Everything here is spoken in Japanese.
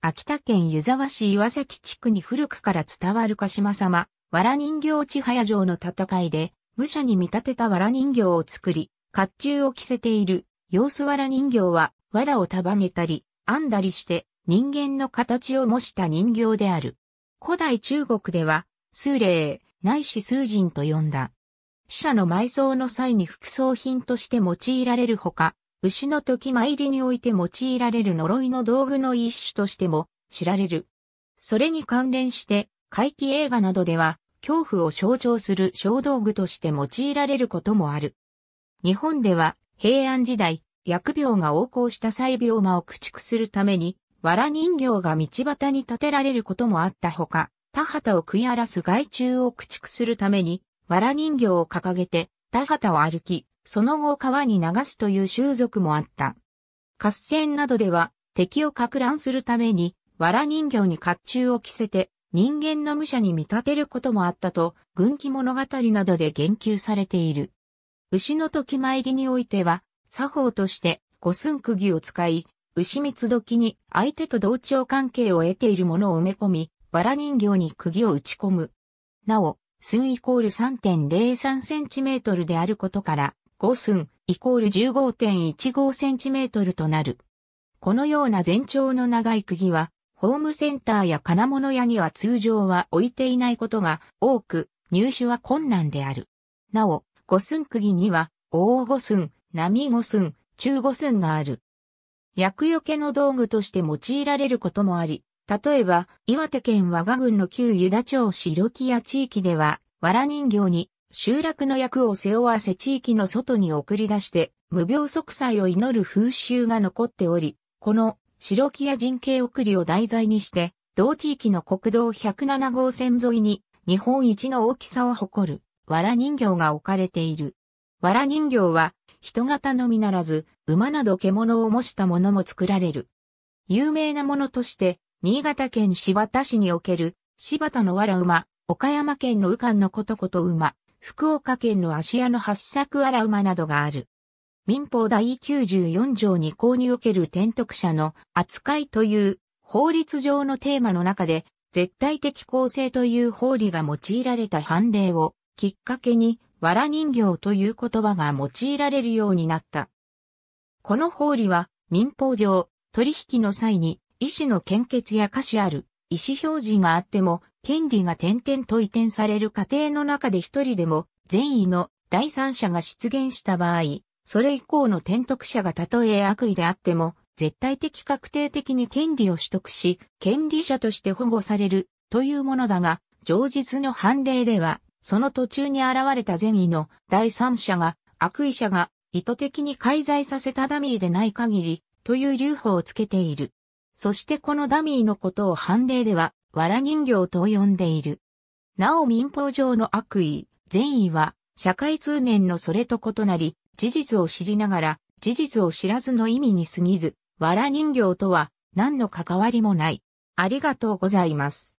秋田県湯沢市岩崎地区に古くから伝わる鹿島様、藁人形千早城の戦いで、武者に見立てた藁人形を作り、甲冑を着せている、様子藁人形は、藁を束ねたり、編んだりして、人間の形を模した人形である。古代中国では、数霊、ないし数人と呼んだ。死者の埋葬の際に副葬品として用いられるほか、牛の時参りにおいて用いられる呪いの道具の一種としても知られる。それに関連して、怪奇映画などでは、恐怖を象徴する小道具として用いられることもある。日本では、平安時代、疫病が横行した細病魔を駆逐するために、藁人形が道端に建てられることもあったほか、田畑を食い荒らす害虫を駆逐するために、藁人形を掲げて、田畑を歩き、その後川に流すという習俗もあった。合戦などでは敵を撹乱するために、藁人形に甲冑を着せて、人間の武者に見立てることもあったと、軍記物語などで言及されている。牛の時参りにおいては、作法として五寸釘を使い、牛つ時に相手と同調関係を得ているものを埋め込み、藁人形に釘を打ち込む。なお、寸イコール3 0 3トルであることから、5寸イコール 15.15cm となる。このような全長の長い釘は、ホームセンターや金物屋には通常は置いていないことが多く、入手は困難である。なお、五寸釘には、大五寸、波五寸、中五寸がある。薬除けの道具として用いられることもあり、例えば、岩手県和賀郡の旧湯田町白木屋地域では、藁人形に集落の役を背負わせ地域の外に送り出して、無病息災を祈る風習が残っており、この白木屋人形送りを題材にして、同地域の国道107号線沿いに日本一の大きさを誇る藁人形が置かれている。藁人形は人型のみならず馬など獣を模したものも作られる。有名なものとして、新潟県柴田市における柴田の藁馬、岡山県の羽官のことこと馬、福岡県の芦屋の八作荒馬などがある。民法第94条2項における転徳者の扱いという法律上のテーマの中で絶対的公正という法理が用いられた判例をきっかけに藁人形という言葉が用いられるようになった。この法理は民法上取引の際に医師の献血や歌詞ある意思表示があっても、権利が点々と移転される過程の中で一人でも善意の第三者が出現した場合、それ以降の転得者がたとえ悪意であっても、絶対的確定的に権利を取得し、権利者として保護されるというものだが、上実の判例では、その途中に現れた善意の第三者が悪意者が意図的に介在させたダミーでない限りという留保をつけている。そしてこのダミーのことを判例では、藁人形と呼んでいる。なお民法上の悪意、善意は、社会通念のそれと異なり、事実を知りながら、事実を知らずの意味に過ぎず、藁人形とは、何の関わりもない。ありがとうございます。